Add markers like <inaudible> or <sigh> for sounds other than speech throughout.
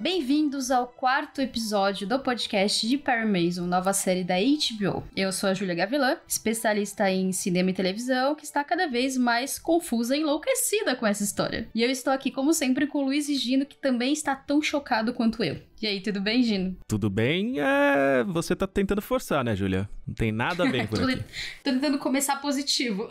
Bem-vindos ao quarto episódio do podcast de Perry Mason, nova série da HBO. Eu sou a Júlia Gavilan, especialista em cinema e televisão, que está cada vez mais confusa e enlouquecida com essa história. E eu estou aqui, como sempre, com o Luiz e Gino, que também está tão chocado quanto eu. E aí, tudo bem, Gino? Tudo bem, é... você tá tentando forçar, né, Júlia? Não tem nada a ver com <laughs> isso. Tô tentando começar positivo.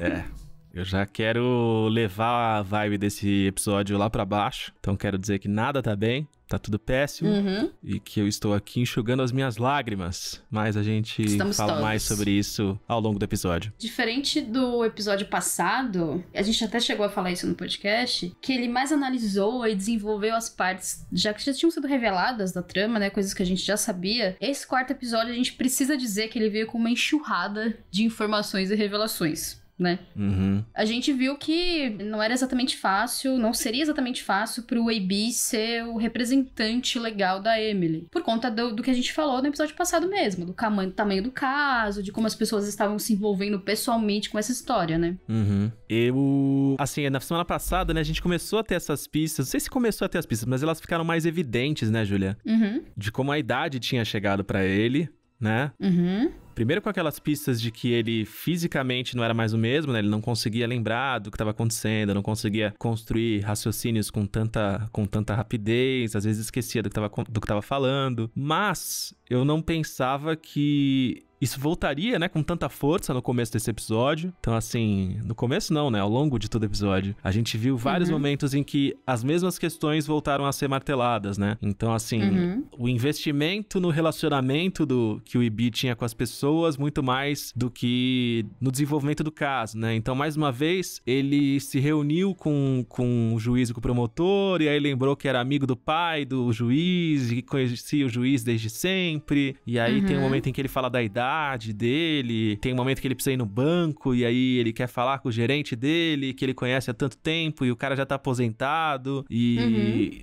É. <laughs> Eu já quero levar a vibe desse episódio lá para baixo. Então quero dizer que nada tá bem, tá tudo péssimo uhum. e que eu estou aqui enxugando as minhas lágrimas. Mas a gente Estamos fala todos. mais sobre isso ao longo do episódio. Diferente do episódio passado, a gente até chegou a falar isso no podcast, que ele mais analisou e desenvolveu as partes já que já tinham sido reveladas da trama, né, coisas que a gente já sabia. Esse quarto episódio a gente precisa dizer que ele veio com uma enxurrada de informações e revelações né? Uhum. A gente viu que não era exatamente fácil, não seria exatamente fácil pro AB ser o representante legal da Emily. Por conta do, do que a gente falou no episódio passado mesmo, do tamanho, tamanho do caso, de como as pessoas estavam se envolvendo pessoalmente com essa história, né? Uhum. Eu. Assim, na semana passada, né, a gente começou a ter essas pistas. Não sei se começou a ter as pistas, mas elas ficaram mais evidentes, né, Julia? Uhum. De como a idade tinha chegado para ele né? Uhum. Primeiro com aquelas pistas de que ele fisicamente não era mais o mesmo, né? Ele não conseguia lembrar do que estava acontecendo, não conseguia construir raciocínios com tanta, com tanta rapidez, às vezes esquecia do que estava falando. Mas eu não pensava que isso voltaria, né, com tanta força no começo desse episódio. Então, assim, no começo não, né? Ao longo de todo episódio. A gente viu vários uhum. momentos em que as mesmas questões voltaram a ser marteladas, né? Então, assim, uhum. o investimento no relacionamento do que o Ibi tinha com as pessoas, muito mais do que no desenvolvimento do caso, né? Então, mais uma vez, ele se reuniu com, com o juiz e com o promotor, e aí lembrou que era amigo do pai do juiz, e conhecia o juiz desde sempre. E aí uhum. tem um uhum. momento em que ele fala da idade dele, tem um momento que ele precisa ir no banco e aí ele quer falar com o gerente dele, que ele conhece há tanto tempo e o cara já tá aposentado e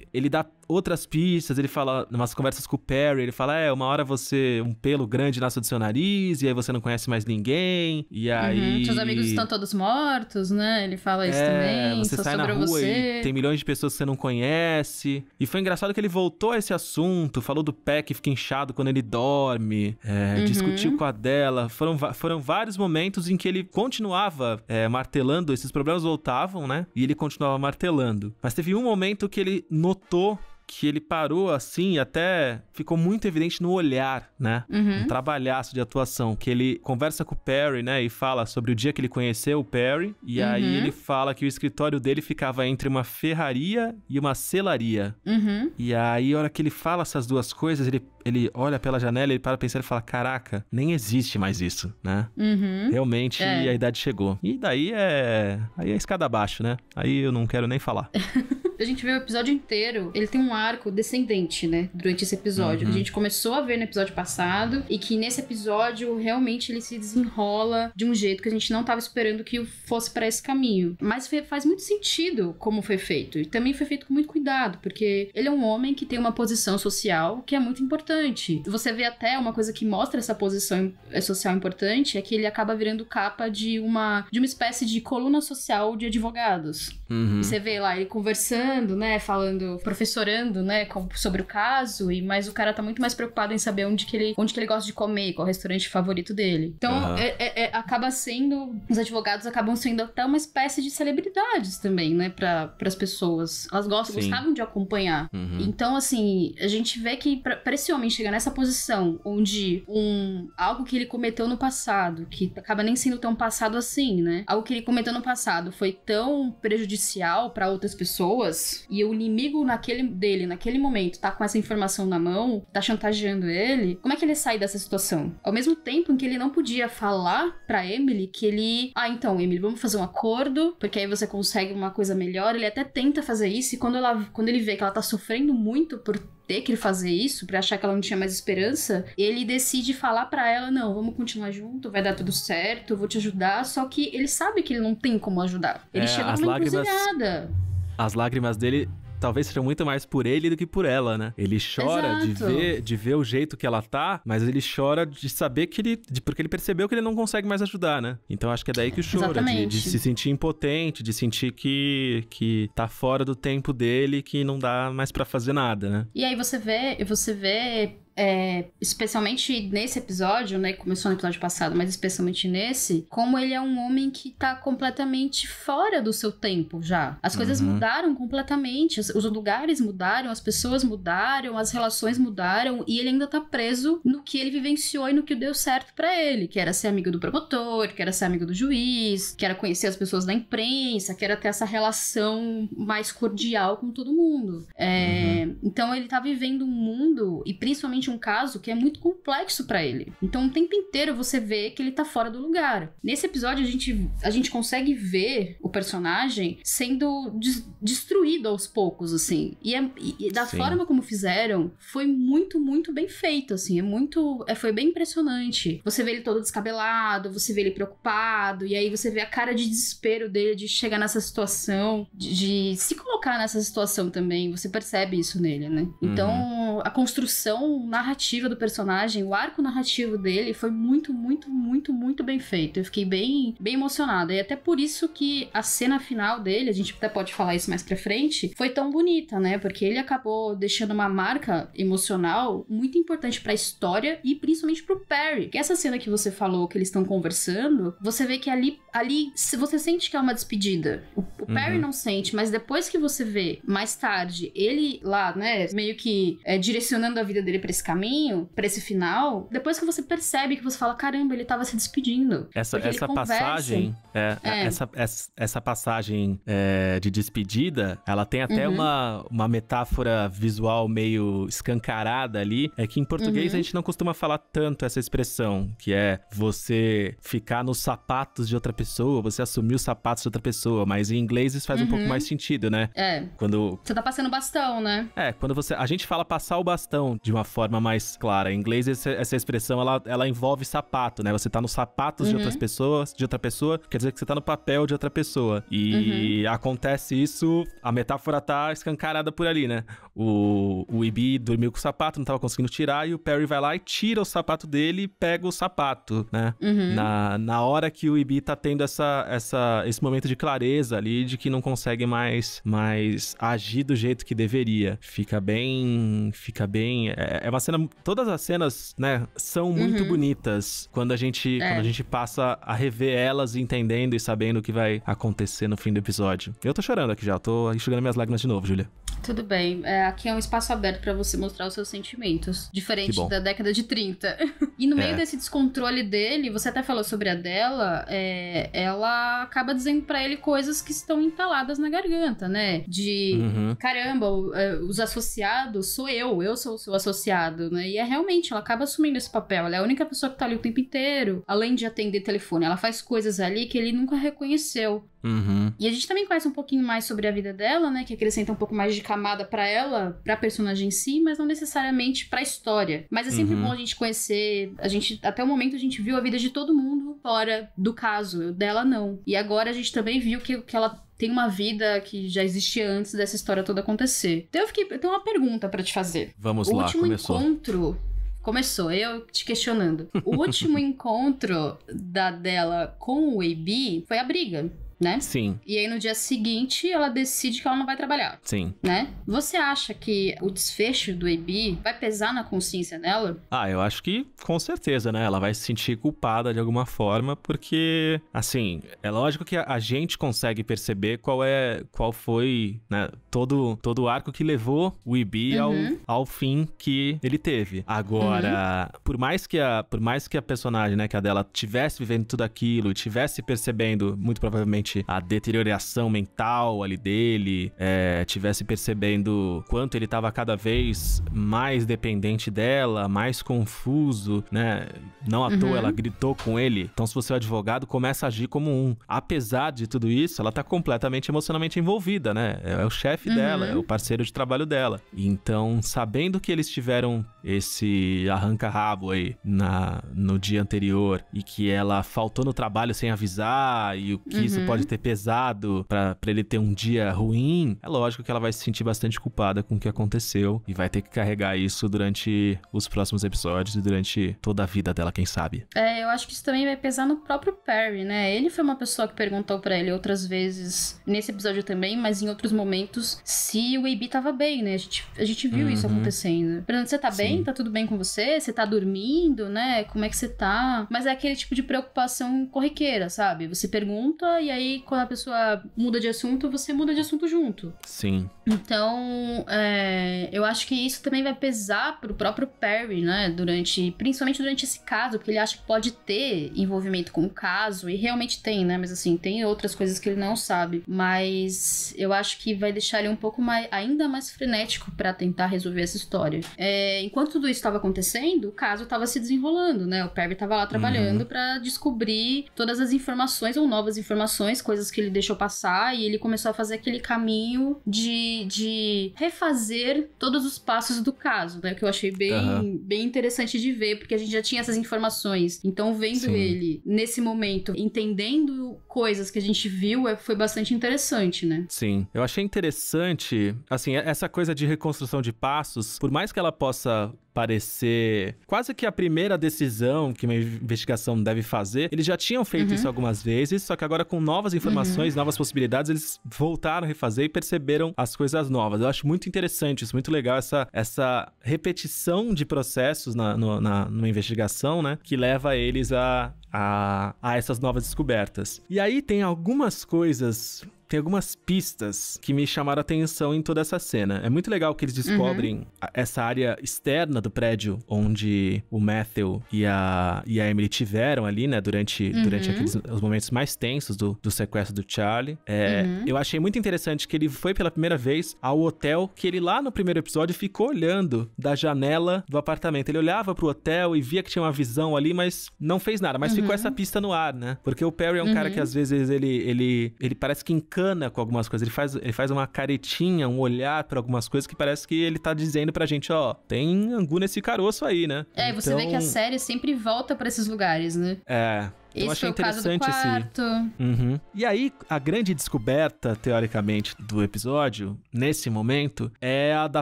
uhum. ele dá outras pistas, ele fala, umas conversas com o Perry, ele fala: é, uma hora você, um pelo grande nasce do seu nariz, e aí você não conhece mais ninguém, e uhum. aí. Uhum, seus amigos estão todos mortos, né? Ele fala isso é, também. Você sai na rua você. e tem milhões de pessoas que você não conhece. E foi engraçado que ele voltou a esse assunto, falou do pé que fica inchado quando ele dorme, é, uhum. discutiu com a dela. Foram, foram vários momentos em que ele continuava é, martelando, esses problemas voltavam, né? E ele continuava martelando. Mas teve um momento que ele notou que ele parou assim, até ficou muito evidente no olhar, né? Uhum. Um trabalhaço de atuação. Que ele conversa com o Perry, né? E fala sobre o dia que ele conheceu o Perry. E uhum. aí ele fala que o escritório dele ficava entre uma ferraria e uma selaria. Uhum. E aí, a hora que ele fala essas duas coisas, ele ele olha pela janela, ele para pensar e fala: Caraca, nem existe mais isso, né? Uhum. Realmente é. a idade chegou. E daí é. Aí é escada abaixo, né? Aí eu não quero nem falar. <laughs> a gente vê o episódio inteiro, ele tem um arco descendente, né? Durante esse episódio. Uhum. a gente começou a ver no episódio passado e que nesse episódio realmente ele se desenrola de um jeito que a gente não estava esperando que fosse para esse caminho. Mas faz muito sentido como foi feito. E também foi feito com muito cuidado, porque ele é um homem que tem uma posição social que é muito importante importante. Você vê até uma coisa que mostra essa posição eh, social importante é que ele acaba virando capa de uma de uma espécie de coluna social de advogados. Uhum. você vê lá ele conversando, né? Falando, professorando, né? Com, sobre o caso. E mas o cara tá muito mais preocupado em saber onde que ele, onde que ele gosta de comer, qual é o restaurante favorito dele. Então, uhum. é, é, é, acaba sendo, os advogados acabam sendo até uma espécie de celebridades também, né? Para as pessoas, elas gostam, Sim. gostavam de acompanhar. Uhum. Então, assim, a gente vê que para esse homem chegar nessa posição onde um algo que ele cometeu no passado, que acaba nem sendo tão passado assim, né? Algo que ele cometeu no passado foi tão prejudicial prejudicial para outras pessoas e o inimigo naquele, dele, naquele momento, tá com essa informação na mão, tá chantageando ele, como é que ele sai dessa situação? Ao mesmo tempo em que ele não podia falar para Emily que ele, ah, então, Emily, vamos fazer um acordo, porque aí você consegue uma coisa melhor. Ele até tenta fazer isso e quando, ela, quando ele vê que ela tá sofrendo muito por ter que fazer isso, para achar que ela não tinha mais esperança, ele decide falar para ela: não, vamos continuar junto, vai dar tudo certo, vou te ajudar. Só que ele sabe que ele não tem como ajudar. Ele é, chega numa assim, lágrimas... encruzilhada. As lágrimas dele talvez seja muito mais por ele do que por ela, né? Ele chora de ver, de ver o jeito que ela tá, mas ele chora de saber que ele. De, porque ele percebeu que ele não consegue mais ajudar, né? Então acho que é daí que chora, de, de, se sentir impotente, de sentir que, que tá fora do tempo dele, que não dá mais para fazer nada, né? E aí você vê, você vê é, especialmente nesse episódio, né? Começou no episódio passado, mas especialmente nesse, como ele é um homem que tá completamente fora do seu tempo já. As coisas uhum. mudaram completamente, os lugares mudaram, as pessoas mudaram, as relações mudaram, e ele ainda tá preso no que ele vivenciou e no que deu certo para ele, que era ser amigo do promotor, que era ser amigo do juiz, que era conhecer as pessoas da imprensa, que era ter essa relação mais cordial com todo mundo. É, uhum. Então ele tá vivendo um mundo, e principalmente um caso que é muito complexo para ele. Então, o tempo inteiro você vê que ele tá fora do lugar. Nesse episódio, a gente, a gente consegue ver o personagem sendo des destruído aos poucos, assim. E, é, e da Sim. forma como fizeram, foi muito, muito bem feito, assim. É muito. É, foi bem impressionante. Você vê ele todo descabelado, você vê ele preocupado, e aí você vê a cara de desespero dele de chegar nessa situação, de, de se colocar nessa situação também. Você percebe isso nele, né? Então, uhum. a construção narrativa do personagem, o arco narrativo dele foi muito, muito, muito, muito bem feito. Eu fiquei bem, bem emocionada. E até por isso que a cena final dele, a gente até pode falar isso mais pra frente, foi tão bonita, né? Porque ele acabou deixando uma marca emocional muito importante para a história e principalmente pro Perry. Que essa cena que você falou, que eles estão conversando, você vê que ali, ali você sente que é uma despedida. O Uhum. Perry uhum. não sente, mas depois que você vê mais tarde ele lá, né, meio que é, direcionando a vida dele para esse caminho, para esse final, depois que você percebe que você fala, caramba, ele tava se despedindo. Essa, essa passagem, é, é, é. Essa, essa, essa, passagem é, de despedida, ela tem até uhum. uma, uma metáfora visual meio escancarada ali, é que em português uhum. a gente não costuma falar tanto essa expressão, que é você ficar nos sapatos de outra pessoa, você assumir os sapatos de outra pessoa, mas em inglês inglês faz uhum. um pouco uhum. mais sentido, né? É. Quando. Você tá passando bastão, né? É, quando você. A gente fala passar o bastão de uma forma mais clara. Em inglês, essa, expressão ela, ela envolve sapato, né? Você tá nos sapatos uhum. de outras uhum. pessoas, de outra pessoa, quer dizer que você tá no papel de outra pessoa. E uhum. acontece isso, a metáfora tá escancarada por ali, né? O, o Ibi dormiu com o sapato, não tava conseguindo tirar, e o Perry vai lá e tira o sapato dele e pega o sapato, né? Uhum. Na, na hora que o Ibi tá tendo essa, essa, esse momento de clareza ali, de que não consegue mais, mais agir do jeito que deveria. Fica bem. Fica bem. É, é uma cena. Todas as cenas, né, são muito uhum. bonitas quando a gente. É. Quando a gente passa a rever elas, entendendo e sabendo o que vai acontecer no fim do episódio. Eu tô chorando aqui já, tô enxugando minhas lágrimas de novo, Julia. Tudo bem. É, aqui é um espaço aberto para você mostrar os seus sentimentos. Diferente da década de 30. <laughs> e no meio é. desse descontrole dele, você até falou sobre a dela, é, ela acaba dizendo para ele coisas que estão entaladas na garganta, né? De uhum. caramba, é, os associados sou eu, eu sou o seu associado, né? E é realmente, ela acaba assumindo esse papel. Ela é a única pessoa que tá ali o tempo inteiro, além de atender telefone. Ela faz coisas ali que ele nunca reconheceu. Uhum. E a gente também conhece um pouquinho mais sobre a vida dela, né? Que acrescenta um pouco mais de camada para ela, pra personagem em si, mas não necessariamente pra história. Mas é sempre uhum. bom a gente conhecer. A gente, até o momento, a gente viu a vida de todo mundo fora do caso. Dela não. E agora a gente também viu que, que ela tem uma vida que já existia antes dessa história toda acontecer. Então eu fiquei. Eu tenho uma pergunta para te fazer. Vamos o lá, último começou. encontro Começou, eu te questionando. O último <laughs> encontro da dela com o AB foi a briga né? Sim. E aí no dia seguinte ela decide que ela não vai trabalhar. Sim. Né? Você acha que o desfecho do AB vai pesar na consciência dela? Ah, eu acho que com certeza, né? Ela vai se sentir culpada de alguma forma, porque assim, é lógico que a gente consegue perceber qual é qual foi, né, todo todo o arco que levou o IB uhum. ao, ao fim que ele teve. Agora, uhum. por mais que a por mais que a personagem, né, que a dela tivesse vivendo tudo aquilo, tivesse percebendo muito provavelmente a deterioração mental ali dele, é, tivesse percebendo quanto ele estava cada vez mais dependente dela, mais confuso, né? Não à uhum. toa ela gritou com ele. Então, se você é advogado, começa a agir como um. Apesar de tudo isso, ela tá completamente emocionalmente envolvida, né? É, é o chefe uhum. dela, é o parceiro de trabalho dela. Então, sabendo que eles tiveram esse arranca-rabo aí na, no dia anterior e que ela faltou no trabalho sem avisar e o que uhum. isso pode pode ter pesado para ele ter um dia ruim, é lógico que ela vai se sentir bastante culpada com o que aconteceu e vai ter que carregar isso durante os próximos episódios e durante toda a vida dela, quem sabe. É, eu acho que isso também vai pesar no próprio Perry, né? Ele foi uma pessoa que perguntou para ele outras vezes, nesse episódio também, mas em outros momentos, se o AB tava bem, né? A gente, a gente viu uhum. isso acontecendo. Perguntando, você tá Sim. bem? Tá tudo bem com você? Você tá dormindo, né? Como é que você tá? Mas é aquele tipo de preocupação corriqueira, sabe? Você pergunta e aí aí, quando a pessoa muda de assunto, você muda de assunto junto. Sim. Então, é, eu acho que isso também vai pesar pro próprio Perry, né? Durante. Principalmente durante esse caso, porque ele acha que pode ter envolvimento com o caso, e realmente tem, né? Mas assim, tem outras coisas que ele não sabe. Mas eu acho que vai deixar ele um pouco mais, ainda mais frenético para tentar resolver essa história. É, enquanto tudo isso estava acontecendo, o caso estava se desenrolando, né? O Perry estava lá trabalhando uhum. para descobrir todas as informações ou novas informações lições, coisas que ele deixou passar, e ele começou a fazer aquele caminho de, de refazer todos os passos do caso, né? Que eu achei bem, uhum. bem interessante de ver, porque a gente já tinha essas informações. Então, vendo Sim. ele nesse momento, entendendo coisas que a gente viu, é, foi bastante interessante, né? Sim. Eu achei interessante, assim, essa coisa de reconstrução de passos, por mais que ela possa parecer quase que a primeira decisão que uma investigação deve fazer. Eles já tinham feito uhum. isso algumas vezes, só que agora com novas informações, uhum. novas possibilidades, eles voltaram a refazer e perceberam as coisas novas. Eu acho muito interessante isso, muito legal essa, essa repetição de processos na, no, na, numa investigação, né? Que leva eles a a, a, essas novas descobertas. E aí tem algumas coisas tem algumas pistas que me chamaram a atenção em toda essa cena. É muito legal que eles uhum. descobrem uhum. essa área externa do prédio onde o Matthew e a, e a Emily tiveram ali, né? Durante, uhum. durante aqueles os momentos mais tensos do, do sequestro do Charlie. É, uhum. Eu achei muito interessante que ele foi pela primeira vez ao hotel que ele lá no primeiro episódio ficou olhando da janela do apartamento. Ele olhava pro hotel e via que tinha uma visão ali, mas não fez nada. Mas ficou uhum. essa pista no ar, né? Porque o Perry é um cara que uhum. às vezes ele, ele, ele parece que encanta com algumas coisas. Ele faz, ele faz uma caretinha, um olhar para algumas coisas que parece que ele tá dizendo pra gente, ó, tem angu nesse caroço aí, né? É, então... você vê que a então série sempre volta para esses lugares, né? É, isso eu achei interessante caso esse. Uhum. E aí, a grande descoberta, teoricamente, do episódio, nesse momento, é a da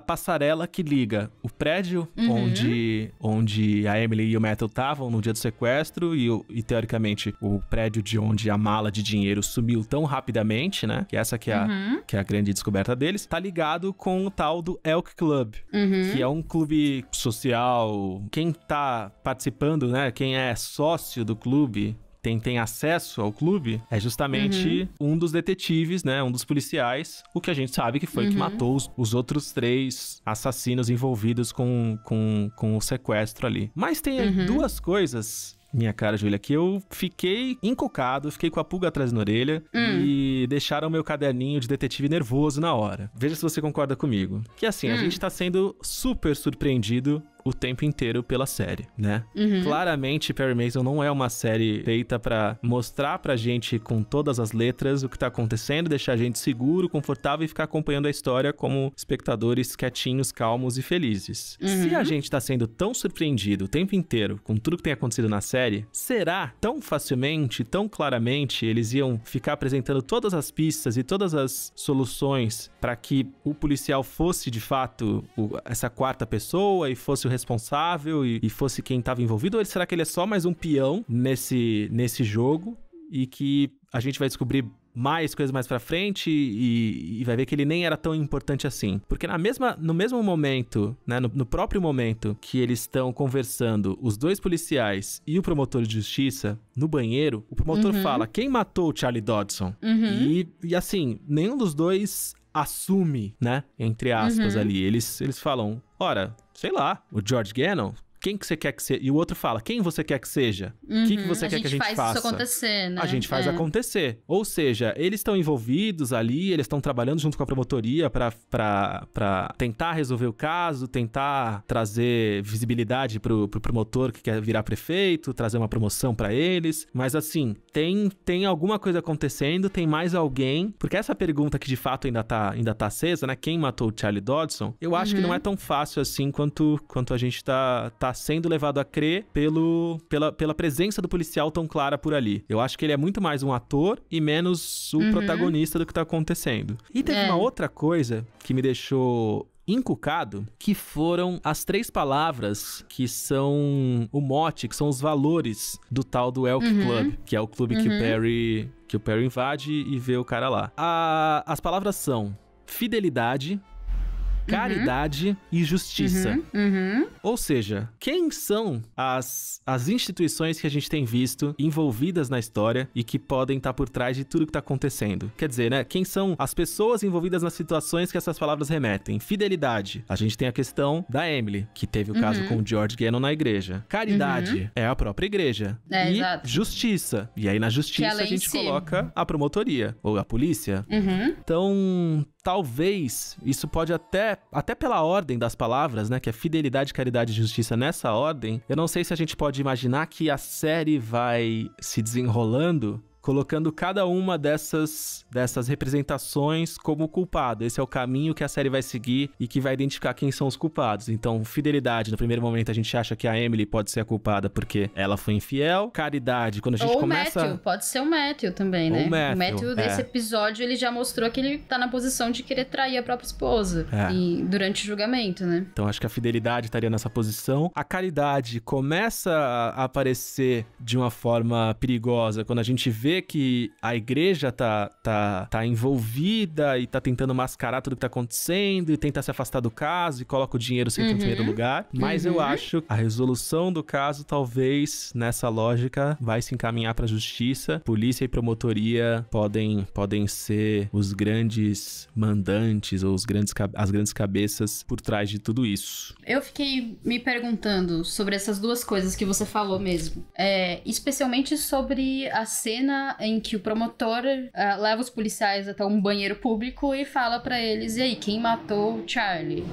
passarela que liga o prédio uhum. onde, onde a Emily e o Metal estavam no dia do sequestro e, e, teoricamente, o prédio de onde a mala de dinheiro sumiu tão rapidamente, né? Que essa que é, uhum. a, que é a grande descoberta deles, tá ligado com o tal do Elk Club, uhum. que é um clube social. Quem tá participando, né? Quem é sócio do clube tem, tem acesso ao clube é justamente uhum. um dos detetives, né? Um dos policiais, o que a gente sabe que foi uhum. que matou os, os, outros três assassinos envolvidos com, com, com o sequestro ali. Mas tem uhum. duas coisas minha cara, Júlia, que eu fiquei encocado, fiquei com a pulga atrás na orelha hum. e deixaram meu caderninho de detetive nervoso na hora. Veja se você concorda comigo. Que assim, hum. a gente tá sendo super surpreendido o tempo inteiro pela série, né? Uhum. Claramente, Perry Mason não é uma série feita para mostrar pra gente com todas as letras o que tá acontecendo, deixar a gente seguro, confortável e ficar acompanhando a história como espectadores quietinhos, calmos e felizes. Uhum. Se a uhum. gente tá sendo tão surpreendido o tempo inteiro com tudo que tem acontecido na série, será tão facilmente, tão claramente eles iam ficar apresentando todas as pistas e todas as soluções para que o policial fosse de fato o, essa quarta pessoa e fosse o responsável e, e fosse quem estava envolvido? Ou será que ele é só mais um peão nesse, nesse jogo e que a gente vai descobrir mais coisas mais para frente e, e, vai ver que ele nem era tão importante assim. Porque na mesma, no mesmo momento, né, no, no, próprio momento que eles estão conversando, os dois policiais e o promotor de justiça no banheiro, o promotor uhum. fala quem matou o Charlie Dodson. Uhum. E, e assim, nenhum dos dois assume, né, entre aspas uhum. ali. Eles, eles falam, ora, sei lá, o George Gannon quem que você quer que seja? E o outro fala, quem você quer que seja? O uhum, que, que uhum. você quer que a gente faz faça? Isso acontecer, né? A gente faz é. acontecer. Ou seja, eles estão envolvidos ali, eles estão trabalhando junto com a promotoria para tentar resolver o caso, tentar trazer visibilidade pro, pro promotor que quer virar prefeito, trazer uma promoção para eles. Mas assim, tem, tem alguma coisa acontecendo, tem mais alguém. Porque essa pergunta que de fato ainda tá, ainda tá acesa, né? Quem matou o Charlie Dodson? Eu acho uhum. que não uhum. é tão fácil assim quanto, quanto a gente tá, tá sendo levado a crer pelo, pela, pela presença do policial tão clara por ali. Eu acho que ele é muito mais um ator e menos o uhum. protagonista do que tá acontecendo. E teve é. uma outra coisa que me deixou encucado, que foram as três palavras que são o mote, que são os valores do tal do Elk uhum. Club, que é o clube uhum. que o uhum. Perry que o Perry invade e vê o cara lá. A, as palavras são fidelidade, Uhum. caridade uhum. e justiça. Uhum. Uhum. Ou seja, quem são as, as instituições que a gente tem visto envolvidas na história e que podem estar tá por trás de tudo que está acontecendo? Quer dizer, né? Quem são as pessoas envolvidas nas situações que essas palavras remetem? Fidelidade. A gente tem a questão da Emily, que teve o uhum. caso com o George Gannon na igreja. Caridade uhum. é a própria igreja. É, e exato. justiça. E aí na é justiça a gente si. coloca a promotoria ou a polícia. Então, talvez isso pode até até pela ordem das palavras, né, que é fidelidade, caridade e justiça nessa ordem. Eu não sei se a gente pode imaginar que a série vai se desenrolando colocando cada uma dessas, dessas representações como culpado. Esse é o caminho que a série vai seguir e que vai identificar quem são os culpados. Então, fidelidade, no primeiro momento a gente acha que a Emily pode ser a culpada porque ela foi infiel. Caridade, quando a gente Ou começa... o Matthew, pode ser o Matthew também, né? o Matthew, o Matthew desse é. episódio, ele já mostrou que ele tá na posição de querer trair a própria esposa é. e, durante o julgamento, né? Então, acho que a fidelidade estaria nessa posição. A caridade começa a aparecer de uma forma perigosa quando a gente vê que a igreja tá, tá, tá envolvida e tá tentando mascarar tudo que tá acontecendo e tenta se afastar do caso e coloca o dinheiro sempre uhum. em primeiro uhum. lugar. Mas uhum. eu acho a resolução do caso, talvez, nessa lógica, vai se encaminhar pra justiça. Polícia e promotoria podem, podem ser os grandes mandantes ou os grandes, as grandes cabeças por trás de tudo isso. Eu fiquei me perguntando sobre essas duas coisas que você falou mesmo. É, especialmente sobre a cena em que o promotor uh, leva os policiais até um banheiro público e fala para eles: e aí, quem matou o Charlie?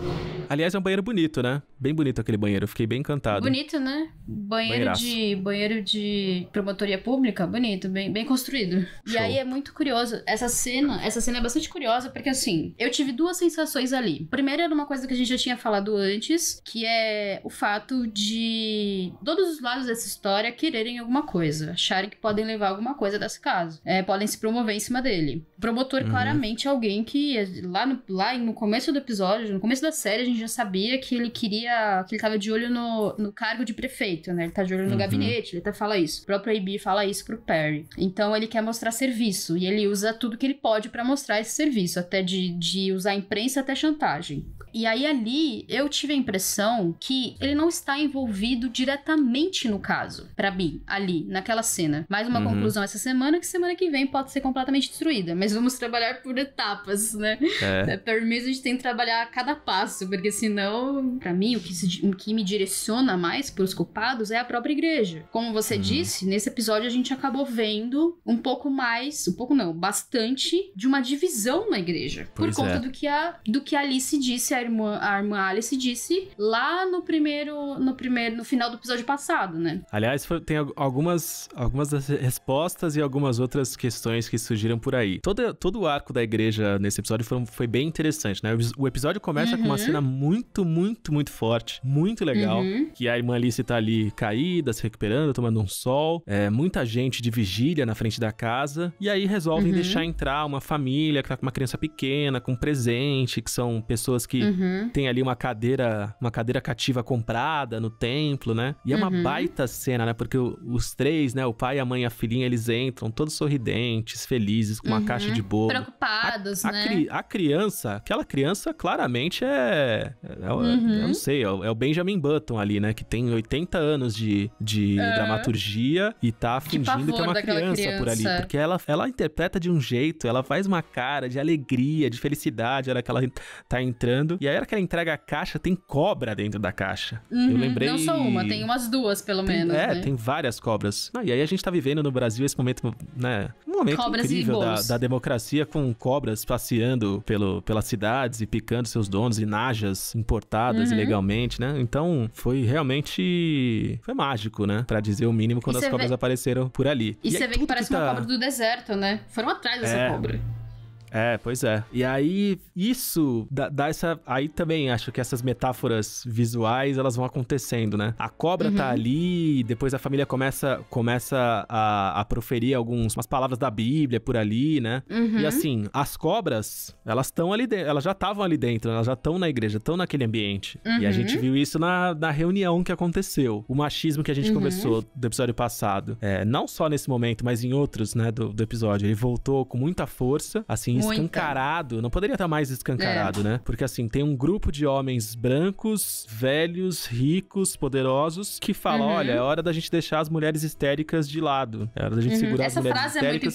Aliás, é um banheiro bonito, né? Bem bonito aquele banheiro, fiquei bem encantado. Bonito, né? Banheiro Banheiraço. de banheiro de promotoria pública, bonito, bem, bem construído. Show. E aí é muito curioso essa cena, essa cena é bastante curiosa porque assim, eu tive duas sensações ali. Primeiro era uma coisa que a gente já tinha falado antes, que é o fato de todos os lados dessa história quererem alguma coisa, acharem que podem levar alguma coisa desse caso. É, podem se promover em cima dele. O promotor, uhum. claramente, é alguém que lá no, lá no começo do episódio, no começo da série, a gente já sabia que ele queria. que ele tava de olho no, no cargo de prefeito, né? Ele tá de olho no uhum. gabinete, ele até fala isso. O próprio AB fala isso pro Perry. Então ele quer mostrar serviço e ele usa tudo que ele pode para mostrar esse serviço, até de, de usar imprensa até chantagem. E aí ali eu tive a impressão que ele não está envolvido diretamente no caso, para mim, ali, naquela cena. Mais uma uhum. conclusão essa semana, que semana que vem pode ser completamente destruída. Mas vamos trabalhar por etapas, né? É. é para a gente tem que trabalhar a cada passo, porque senão, para mim, o que, se, o que me direciona mais pros culpados é a própria igreja. Como você uhum. disse, nesse episódio a gente acabou vendo um pouco mais, um pouco não, bastante de uma divisão na igreja. Pois por conta é. do, que a, do que a Alice disse a irmã, a irmã Alice disse lá no primeiro, no primeiro, no final do episódio passado, né? Aliás, foi, tem algumas, algumas respostas e algumas outras questões que surgiram por aí. Todo, todo o arco da igreja nesse episódio foi, foi bem interessante, né? O, o episódio começa uhum. com uma uhum. cena muito, muito, muito forte, muito legal, uhum. que a irmã Alice tá ali caída, se recuperando, tomando um sol, é, muita gente de vigília na frente da casa, e aí resolvem uhum. deixar entrar uma família que tá com uma criança pequena, com um presente, que são pessoas que uhum. Uhum. Tem ali uma cadeira, uma cadeira cativa comprada no templo, né? E é uma uhum. baita cena, né? Porque os três, né? O pai, a mãe e a filhinha, eles entram todos sorridentes, felizes, com uma uhum. caixa de bolo. Preocupados, a, a né? Cri, a criança, aquela criança claramente é. é, é uhum. Eu não sei, é, é, o Benjamin Button ali, né? Que tem 80 anos de, de é. dramaturgia e tá fingindo que, que é uma criança, criança, por ali. Porque ela, ela interpreta de um jeito, ela faz uma cara de alegria, de felicidade, a hora que ela tá entrando. E aí, era que ela entrega a caixa, tem cobra dentro da caixa. Uhum, eu lembrei. Não só uma, tem umas duas, pelo tem, menos. É, né? tem várias cobras. Ah, e aí, a gente tá vivendo no Brasil esse momento, né? Um momento cobras incrível da, da, democracia com cobras passeando pelo, pelas cidades e picando seus donos e najas importadas uhum. ilegalmente, né? Então, foi realmente. Foi mágico, né? Pra dizer o mínimo quando as cobras vê... apareceram por ali. E, e você aí, vê que parece tá... uma cobra do deserto, né? Foram atrás dessa é... cobra. É, pois é. E aí, isso dá, dá, essa. Aí também acho que essas metáforas visuais elas vão acontecendo, né? A cobra tá uhum. tá ali, depois a família começa, começa a, a proferir algumas palavras da Bíblia por ali, né? Uhum. E assim, as cobras, elas estão ali dentro, elas já estavam ali dentro, elas já estão na igreja, estão naquele ambiente. Uhum. E a uhum. gente viu isso na, na reunião que aconteceu. O machismo que a gente uhum. conversou do episódio passado. É, não só nesse momento, mas em outros, né, do, do episódio. Ele voltou com muita força, assim, escancarado, não poderia estar mais escancarado, é. né? Porque assim, tem um grupo de homens brancos, velhos, ricos, poderosos, que fala: uhum. olha, é hora da gente deixar as mulheres histéricas de lado. É hora da gente uhum. segurar Essa as mulheres histéricas. Essa frase é muito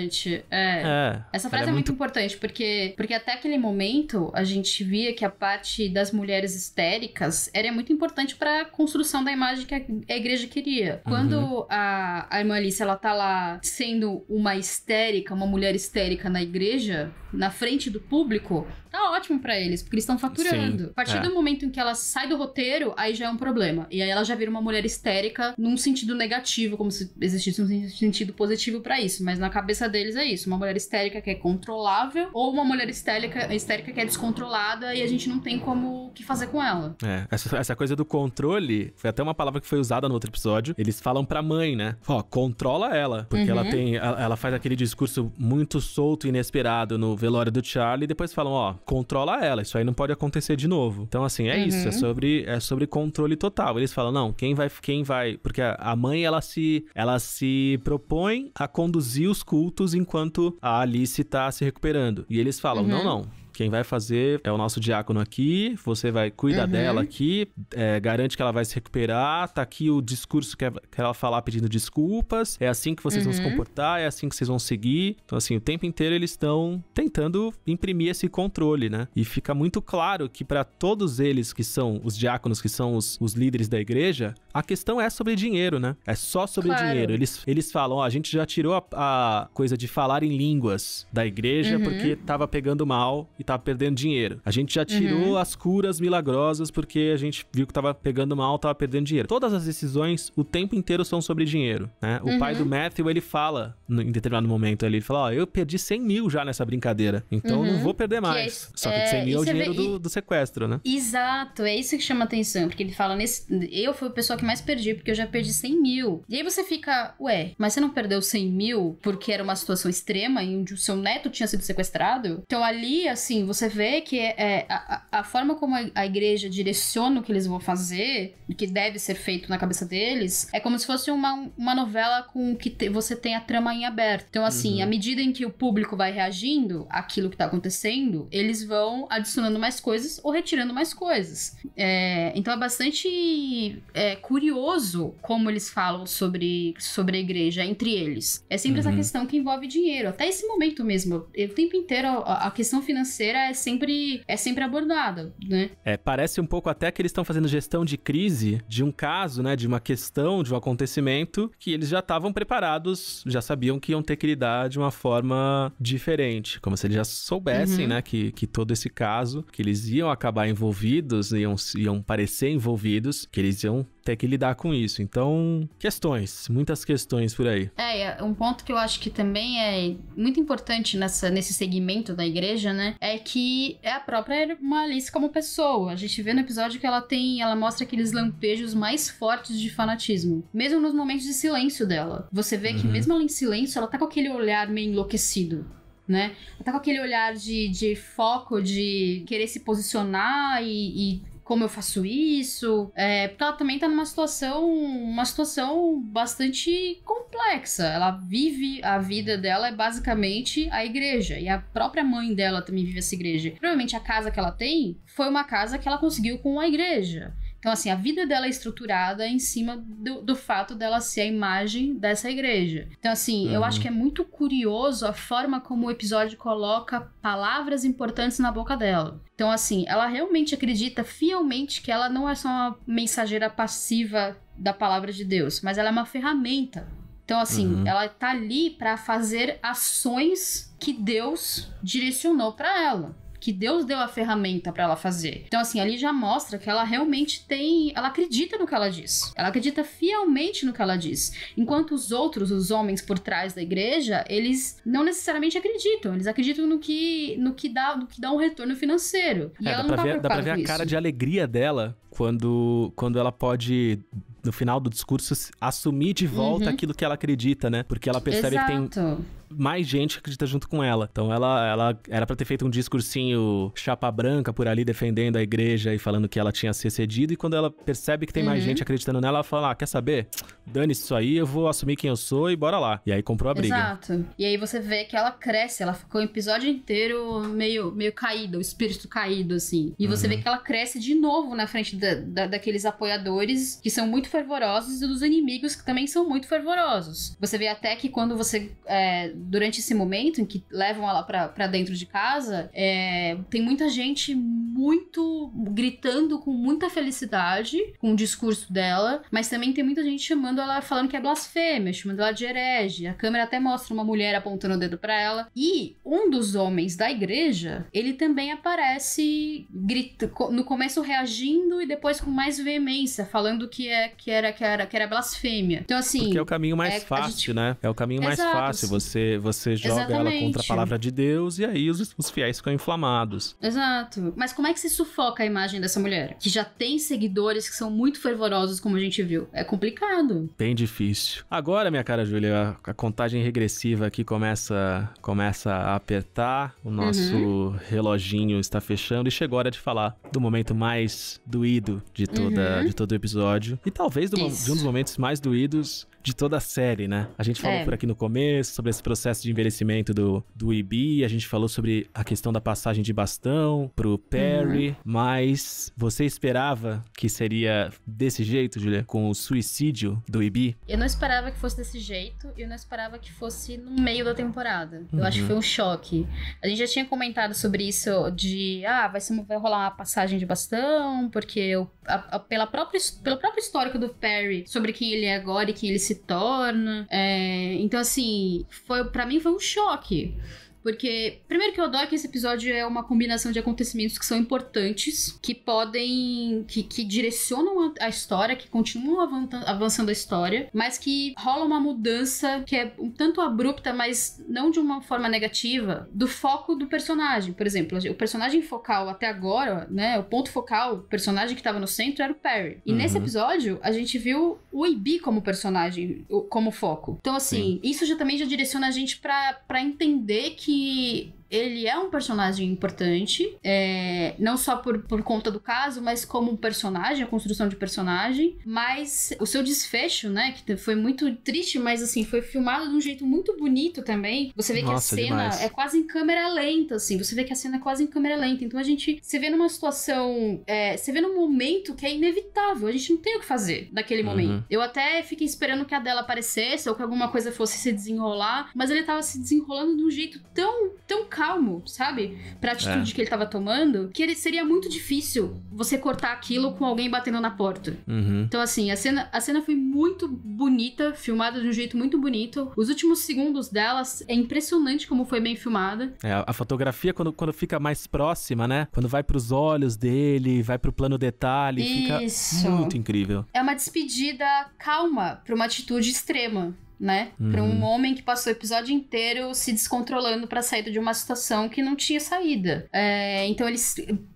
importante. É. é. Essa frase é, é, muito importante, porque, porque até aquele momento a gente via que a parte das mulheres histéricas era muito importante para a construção da imagem que a igreja queria. Uhum. Quando a, a irmã Alice ela tá lá sendo uma histérica, uma mulher histérica na igreja, seja na frente do público, tá ótimo para eles, porque eles estão faturando. Sim, a partir é. do momento em que ela sai do roteiro, aí já é um problema. E aí ela já vira uma mulher histérica num sentido negativo, como se existisse um sentido positivo para isso. Mas na cabeça deles é isso: uma mulher histérica que é controlável ou uma mulher histérica, histérica que é descontrolada e a gente não tem como o que fazer com ela. É, essa, essa coisa do controle foi até uma palavra que foi usada no outro episódio. Eles falam pra mãe, né? Ó, controla ela. Porque uhum. ela tem. Ela, ela faz aquele discurso muito solto e inesperado no velório do Charlie. E depois falam, ó, controla ela. Isso aí não pode acontecer de novo. Então, assim, é uhum. isso. É uhum. sobre, é sobre controle total. Eles falam, não, quem vai, quem vai. Porque a mãe, ela se, ela se propõe a conduzir os cultos enquanto a Alice tá se recuperando. E eles falam, uhum. não, não. Quem vai fazer é o nosso diácono aqui, você vai cuidar uhum. dela aqui, é, garante que ela vai se recuperar, tá aqui o discurso que, ela falar pedindo desculpas, é assim que vocês uhum. vão se uhum. comportar, é assim que vocês vão seguir. Então, assim, o tempo inteiro eles estão tentando imprimir esse controle, né? E fica muito claro que para todos eles que são os diáconos, que são os, os, líderes da igreja, a questão é sobre dinheiro, né? É só sobre claro. dinheiro. Eles, eles falam, ó, a gente já tirou a, a coisa de falar em línguas da igreja uhum. porque tava pegando mal e tá perdendo dinheiro. A gente já uhum. tirou uhum. as curas milagrosas porque a gente viu que estava pegando mal, estava perdendo dinheiro. Todas as decisões o tempo inteiro são sobre dinheiro, né? O uhum. pai do Matthew, ele fala em determinado momento ali, ele fala, ó, oh, eu perdi 100 mil já nessa brincadeira, então uhum. não vou perder mais. Que é, Só que 100 é, mil é o é dinheiro do, do, sequestro, né? Exato, é isso que chama atenção, porque ele fala, nesse, eu fui a pessoa que mais perdi, porque eu já perdi 100 mil. E aí você fica, ué, mas você não perdeu 100 mil porque era uma situação extrema, onde o seu neto tinha sido sequestrado? Então ali, assim, assim, você vê que é, é a, a, forma como a igreja direciona o que eles vão fazer, o que deve ser feito na cabeça deles, é como se fosse uma, uma novela com que te, você tem a trama em aberto. Então, assim, uhum. à medida em que o público vai reagindo àquilo que tá acontecendo, eles vão adicionando mais coisas ou retirando mais coisas. É, então é bastante é, curioso como eles falam sobre, sobre a igreja entre eles. É sempre uhum. essa questão que envolve dinheiro. Até esse momento mesmo, o tempo inteiro a, a questão financeira financeira é sempre, é sempre abordada, né? É, parece um pouco até que eles estão fazendo gestão de crise de um caso, né? De uma questão, de um acontecimento, que eles já estavam preparados, já sabiam que iam ter que lidar de uma forma diferente. Como se eles já soubessem, uhum. né? Que, que todo esse caso, que eles iam acabar envolvidos, iam, iam parecer envolvidos, que eles iam ter que lidar com isso. Então, questões, muitas questões por aí. É, é, um ponto que eu acho que também é muito importante nessa, nesse segmento da igreja, né? É que é a própria irmã Alice como pessoa. A gente vê no episódio que ela tem, ela mostra aqueles lampejos mais fortes de fanatismo, mesmo nos momentos de silêncio dela. Você vê uhum. que mesmo ela em silêncio, ela tá com aquele olhar meio enlouquecido né? Ela tá com aquele olhar de, de foco, de querer se posicionar e, e como eu faço isso? É, porque ela também tá numa situação, uma situação bastante complexa. Ela vive a vida dela é basicamente a igreja e a própria mãe dela também vive essa igreja. Provavelmente a casa que ela tem foi uma casa que ela conseguiu com a igreja. Então, assim, a vida dela é estruturada em cima do, do fato dela ser a imagem dessa igreja. Então, assim, uhum. eu acho que é muito curioso a forma como o episódio coloca palavras importantes na boca dela. Então, assim, ela realmente acredita fielmente que ela não é só uma mensageira passiva da palavra de Deus, mas ela é uma ferramenta então, assim, uhum. ela tá ali para fazer ações que Deus direcionou para ela que Deus deu a ferramenta para ela fazer. Então, assim, ali já mostra que ela realmente tem. Ela acredita no que ela diz. Ela acredita fielmente no que ela diz. Enquanto os outros, os homens por trás da igreja, eles não necessariamente acreditam. Eles acreditam no que, no que, dá, no que dá um retorno financeiro. E é, ela dá não tá ver, Dá pra ver a cara de alegria dela quando, quando ela pode no final do discurso assumir de volta uhum. aquilo que ela acredita, né? Porque ela percebe Exato. que tem mais gente acredita junto com ela. Então ela, ela era para ter feito um discursinho chapa branca por ali defendendo a igreja e falando que ela tinha se cedido. E quando ela percebe que tem uhum. mais gente acreditando nela, ela fala: ah, quer saber? Dane isso aí, eu vou assumir quem eu sou e bora lá. E aí comprou a briga. Exato. E aí você vê que ela cresce, ela ficou o episódio inteiro meio, meio caída, o espírito caído, assim. E uhum. você vê que ela cresce de novo na frente da, da, daqueles apoiadores que são muito fervorosos e dos inimigos que também são muito fervorosos. Você vê até que quando você é, durante esse momento em que levam ela para dentro de casa, é, tem muita gente muito gritando com muita felicidade com o discurso dela, mas também tem muita gente chamando ela, falando que é blasfêmia, chamando ela de herege. A câmera até mostra uma mulher apontando o dedo para ela. E um dos homens da igreja, ele também aparece grita, no começo reagindo e depois com mais veemência, falando que, é, que, era, que, era, que era blasfêmia. Então, assim. Porque é o caminho mais é, fácil, gente... né? É o caminho Exato. mais fácil você você, joga Exatamente. ela contra a palavra de Deus e aí os, os fiéis ficam inflamados. Exato. Mas como é que se sufoca a imagem dessa mulher? Que já tem seguidores que são muito fervorosos, como a gente viu. É complicado. Bem difícil. Agora, minha cara Júlia, a contagem regressiva aqui começa, começa a apertar. O nosso uhum. reloginho está fechando e chegou a hora de falar do momento mais doído de, toda, uhum. de todo o episódio. E talvez do, de um dos momentos mais doídos de toda a série, né? A gente falou é. por aqui no começo sobre esse processo de envelhecimento do, do Ibi, a gente falou sobre a questão da passagem de bastão pro Perry, uhum. mas você esperava que seria desse jeito, Julia? Com o suicídio do Ibi? Eu não esperava que fosse desse jeito e eu não esperava que fosse no meio da temporada. Eu uhum. acho que uhum. foi um choque. A gente já tinha comentado sobre isso de, ah, vai, ser, vai rolar uma passagem de bastão, porque eu, a, a, pela própria, pelo próprio histórico do Perry sobre quem ele é agora e quem ele se se torna. É, então, assim, foi para mim foi um choque. Porque, primeiro que eu adoro que esse episódio é uma combinação de acontecimentos que são importantes, que podem. que, que direcionam a, história, que continuam avançando a história, mas que rola uma mudança que é um tanto abrupta, mas não de uma forma negativa, do foco do personagem. Por exemplo, o personagem focal até agora, né? O ponto focal, o personagem que estava no centro era o Perry. E uhum. nesse episódio, a gente viu o Ibi como personagem, como foco. Então, assim, Sim. isso já também já direciona a gente para entender que que ele é um personagem importante, é, não só por, por conta do caso, mas como um personagem, a construção de personagem. Mas o seu desfecho, né, que foi muito triste, mas assim, foi filmado de um jeito muito bonito também. Você vê Nossa, que a cena demais. é quase em câmera lenta, assim. Você vê que a cena é quase em câmera lenta. Então a gente se vê numa situação, é, vê num momento que é inevitável. A gente não tem o que fazer naquele uhum. momento. Eu até fiquei esperando que a dela aparecesse ou que alguma coisa fosse se desenrolar, mas ele tava se desenrolando de um jeito tão, tão calmo, sabe? Pra atitude é. que ele tava tomando, que seria muito difícil você cortar aquilo com alguém batendo na porta. Uhum. Então, assim, a cena, a cena foi muito bonita, filmada de um jeito muito bonito. Os últimos segundos delas é impressionante como foi bem filmada. É, a fotografia, quando, quando fica mais próxima, né? Quando vai pros olhos dele, vai pro plano detalhe, Isso. fica muito incrível. É uma despedida calma pra uma atitude extrema né? Uhum. Para um homem que passou o episódio inteiro se descontrolando para sair de uma situação que não tinha saída. É, então eles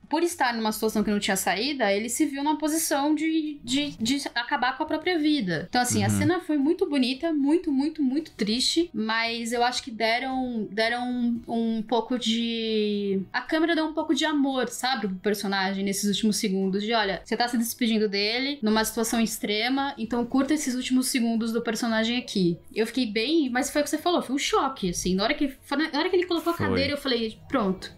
por estar numa situação que não tinha saída, ele se viu numa posição de, de, de acabar com a própria vida. Então, assim, uhum. a cena foi muito bonita, muito, muito, muito triste, mas eu acho que deram, deram um, um pouco de. A câmera deu um pouco de amor, sabe, pro personagem nesses últimos segundos. De olha, você tá se despedindo dele numa situação extrema, então curta esses últimos segundos do personagem aqui. Eu fiquei bem, mas foi o que você falou, foi um choque, assim. Na hora que, na hora que ele colocou a cadeira, eu falei, pronto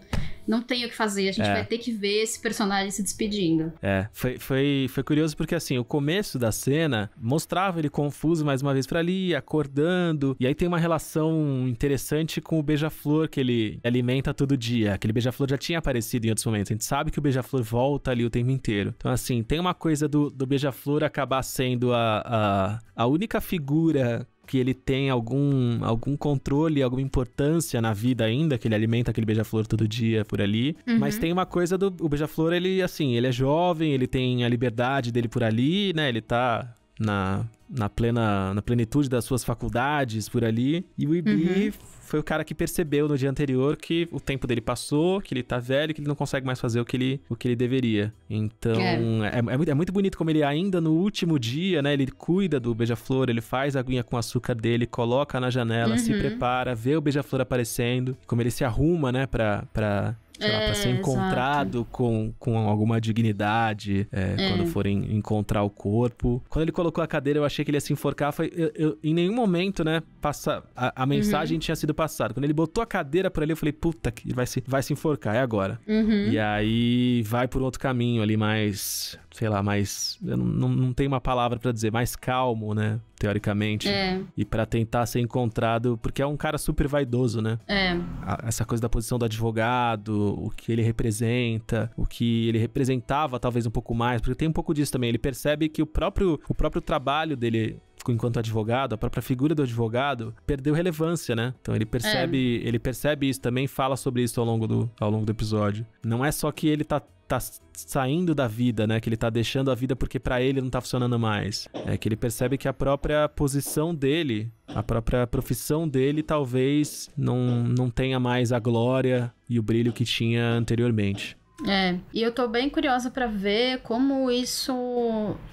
não tem o que fazer, a gente é. vai ter que ver esse personagem se despedindo. É, foi, foi, foi curioso porque assim, o começo da cena mostrava ele confuso mais uma vez para ali, acordando, e aí tem uma relação interessante com o beija-flor que ele alimenta todo dia. Aquele beija-flor já tinha aparecido em outros momentos, a gente sabe que o beija-flor volta ali o tempo inteiro. Então assim, tem uma coisa do, do beija-flor acabar sendo a, a, a única figura que ele tem algum, algum controle, alguma importância na vida ainda, que ele alimenta aquele beija-flor todo dia por ali. Uhum. Mas tem uma coisa do. beija-flor, ele, assim, ele é jovem, ele tem a liberdade dele por ali, né? Ele tá na, na plena na plenitude das suas faculdades por ali. E o Ibi uhum foi o cara que percebeu no dia anterior que o tempo dele passou, que ele tá velho, que ele não consegue mais fazer o que ele, o que ele deveria. Então, é, é, é muito é bonito como ele ainda no último dia, né? Ele cuida do beija-flor, ele faz a aguinha com açúcar dele, coloca na janela, uhum. se prepara, vê o beija-flor aparecendo, como ele se arruma, né, pra, pra sei lá, pra ser é, encontrado com, com alguma dignidade é, é. quando forem encontrar o corpo. Quando ele colocou a cadeira, eu achei que ele ia se enforcar. Foi, eu, eu, em nenhum momento, né, passa, a, a mensagem uhum. tinha sido passada. Quando ele botou a cadeira por ali eu falei, puta, ele vai se, vai se enforcar, é agora. Uhum. E aí vai por outro caminho ali mais sei lá, mais. Eu não, não, não tenho uma palavra para dizer, mais calmo, né? Teoricamente. É. E para tentar ser encontrado, porque é um cara super vaidoso, né? É. A, essa coisa da posição do advogado, o que ele representa, o que ele representava talvez um pouco mais, porque tem um pouco disso também. Ele percebe que o próprio, o próprio trabalho dele enquanto advogado, a própria figura do advogado perdeu relevância, né? Então ele percebe, é. ele percebe isso também, fala sobre isso ao longo do, ao longo do episódio. Não é só que ele tá tá saindo da vida, né? Que ele tá deixando a vida porque para ele não tá funcionando mais. É que ele percebe que a própria posição dele, a própria profissão dele, talvez não, não tenha mais a glória e o brilho que tinha anteriormente. É, e eu tô bem curiosa para ver como isso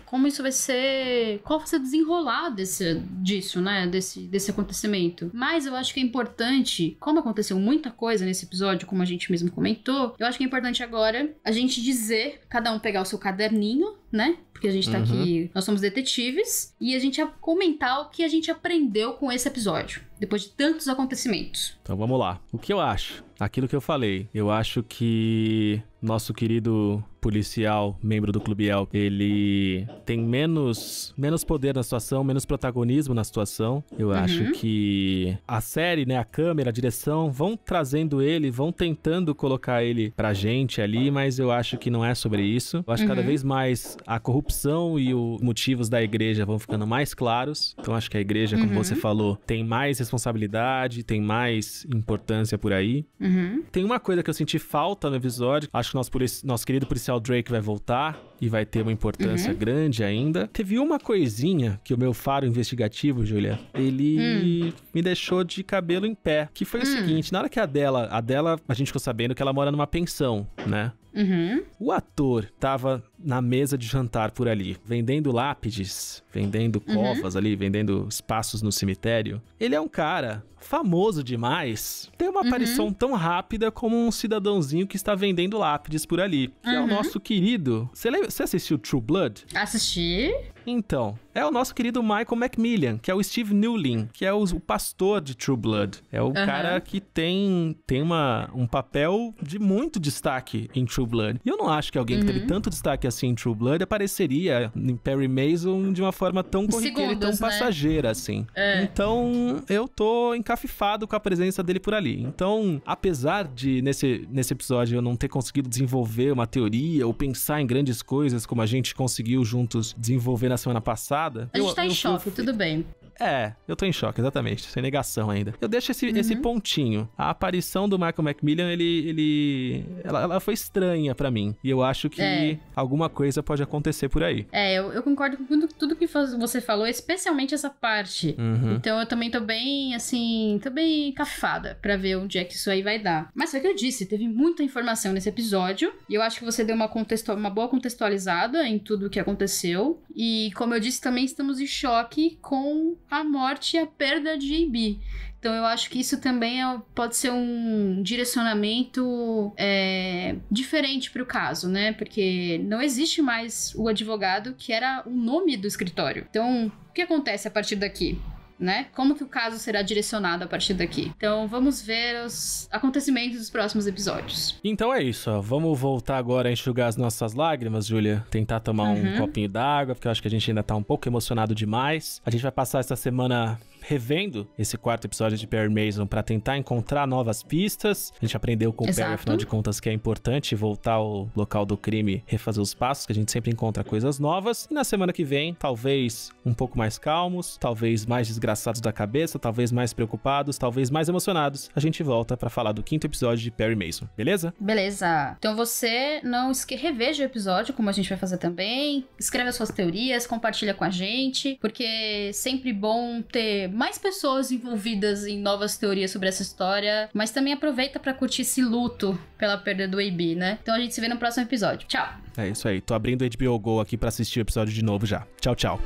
como isso vai ser, qual vai ser o desenrolar desse, disso, né, desse, desse acontecimento. Mas eu acho que é importante, como aconteceu muita coisa nesse episódio, como a gente mesmo comentou, eu acho que é importante agora a gente dizer, cada um pegar o seu caderninho, né? Porque a gente tá uhum. aqui, nós somos detetives e a gente vai comentar o que a gente aprendeu com esse episódio, depois de tantos acontecimentos. Então vamos lá. O que eu acho? Aquilo que eu falei. Eu acho que nosso querido policial, membro do Clube El ele tem menos, menos poder na situação, menos protagonismo na situação. Eu uhum. acho que a série, né, a câmera, a direção vão trazendo ele, vão tentando colocar ele pra gente ali, mas eu acho que não é sobre isso. Eu acho que uhum. cada vez mais a corrupção e os motivos da igreja vão ficando mais claros. Então acho que a igreja, como uhum. você falou, tem mais responsabilidade, tem mais importância por aí. Uhum. Tem uma coisa que eu senti falta no episódio, acho que nosso, nosso querido policial Marcel Drake vai voltar e vai ter uma importância uhum. grande ainda. Teve uma coisinha que o meu faro investigativo, Julia, ele hum. me deixou de cabelo em pé, que foi hum. o seguinte, na hora que a dela, a dela, a gente ficou sabendo que ela mora numa pensão, né? Uhum. O ator tava na mesa de jantar por ali, vendendo lápides, vendendo uhum. covas uhum. ali, vendendo espaços no cemitério. Ele é um cara famoso demais, tem uma uhum. aparição tão rápida como um cidadãozinho que está vendendo lápides por ali. Que uhum. é o uhum. nosso querido. Você, lembra, você assistiu True Blood? Assisti. Então, é o nosso querido Michael Macmillan, que é o Steve Newlin, que é o, o pastor de True Blood. É o cara que tem, tem uma, um papel de muito destaque em True Blood. E eu não acho que alguém que teve uhum. tanto destaque assim, True Blood apareceria em Perry Mason de uma forma tão corriqueira e tão né? passageira, assim. É. Então, eu tô encafifado com a presença dele por ali. Então, apesar de, nesse, nesse episódio, eu não ter conseguido desenvolver uma teoria ou pensar em grandes coisas como a gente conseguiu juntos desenvolver na semana passada... A gente eu, tá em choque, tudo bem. É, eu tô em choque, exatamente. Sem negação ainda. Eu deixo esse, uhum. esse pontinho. A aparição do Michael Macmillan, ele. ele ela, ela foi estranha para mim. E eu acho que é. alguma coisa pode acontecer por aí. É, eu, eu concordo com tudo, tudo, que você falou, especialmente essa parte. Uhum. Então eu também tô bem, assim, tô bem cafada pra ver onde é que isso aí vai dar. Mas foi o que eu disse, teve muita informação nesse episódio. E eu acho que você deu uma, uma boa contextualizada em tudo o que aconteceu. E como eu disse, também estamos em choque com a morte e a perda de JB. Então eu acho que isso também é, pode ser um direcionamento é, diferente para o caso, né? Porque não existe mais o advogado que era o nome do escritório. Então o que acontece a partir daqui? né? Como que o caso será direcionado a partir daqui? Então vamos ver os acontecimentos dos próximos episódios. Então é isso, ó. vamos voltar agora a enxugar as nossas lágrimas, Júlia. Tentar tomar uhum. um copinho d'água, porque eu acho que a gente ainda tá um pouco emocionado demais. A gente vai passar essa semana revendo esse quarto episódio de Perry Mason para tentar encontrar novas pistas. A gente aprendeu com o Perry, afinal de contas, que é importante voltar ao local do crime, refazer os passos, que a gente sempre encontra coisas novas. E na semana que vem, talvez um pouco mais calmos, talvez mais desgraçados da cabeça, talvez mais preocupados, talvez mais emocionados, a gente volta para falar do quinto episódio de Perry Mason, beleza? Beleza. Então você não esque... reveja o episódio, como a gente vai fazer também. Escreve as suas teorias, compartilha com a gente, porque é sempre bom ter mais pessoas envolvidas em novas teorias sobre essa história, mas também aproveita para curtir esse luto pela perda do AB, né? Então a gente se vê no próximo episódio. Tchau! É isso aí. Tô abrindo o HBO Go aqui para assistir o episódio de novo já. Tchau, tchau.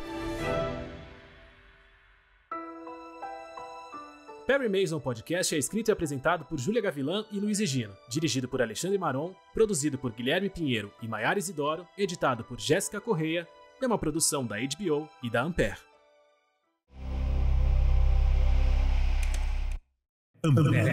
Perry Mason Podcast é escrito e apresentado por Júlia Gavilan e Luiz Egino, dirigido por Alexandre Maron, produzido por Guilherme Pinheiro e Maiara Isidoro, editado por Jéssica Correia, é uma produção da HBO e da Ampere. Ambev.